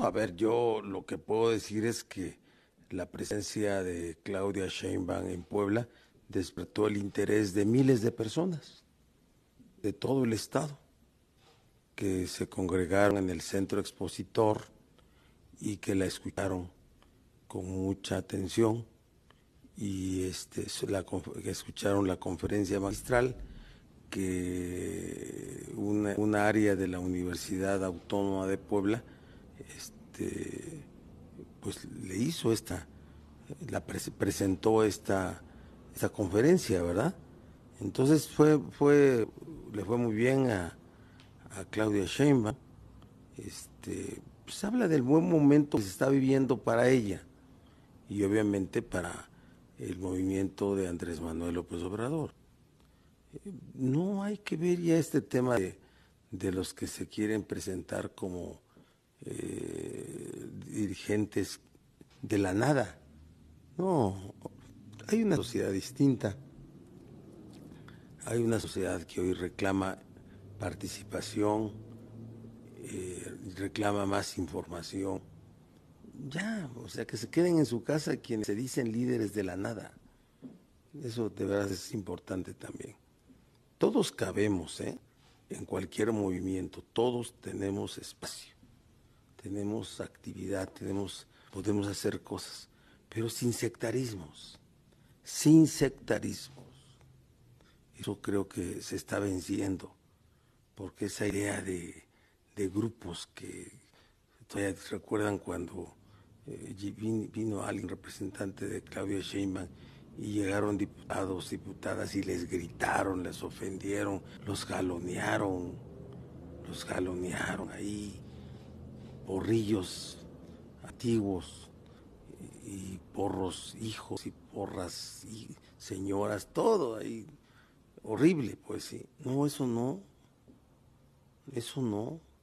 a ver, yo lo que puedo decir es que la presencia de Claudia Sheinbaum en Puebla despertó el interés de miles de personas de todo el estado que se congregaron en el centro expositor y que la escucharon con mucha atención y este la, escucharon la conferencia magistral que un una área de la Universidad Autónoma de Puebla este, pues le hizo esta, la presentó esta, esta conferencia, ¿verdad? Entonces fue, fue, le fue muy bien a, Claudia Sheinbaum. Este, pues habla del buen momento que se está viviendo para ella y obviamente para el movimiento de Andrés Manuel López Obrador. No hay que ver ya este tema de los que se quieren presentar como eh, dirigentes de la nada. No, hay una sociedad distinta. Hay una sociedad que hoy reclama participación, eh, reclama más información. Ya, o sea, que se queden en su casa quienes se dicen líderes de la nada. Eso de verdad es importante también. Todos cabemos, ¿eh? En cualquier movimiento, todos tenemos espacio tenemos actividad, tenemos, podemos hacer cosas, pero sin sectarismos, sin sectarismos. Eso creo que se está venciendo, porque esa idea de, grupos que todavía recuerdan cuando eh, vino alguien representante de Claudio Sheinman y llegaron diputados, diputadas y les gritaron, les ofendieron, los jalonearon, los jalonearon ahí Porrillos antiguos y porros hijos y porras y señoras, todo ahí horrible, pues sí. No, eso no, eso no.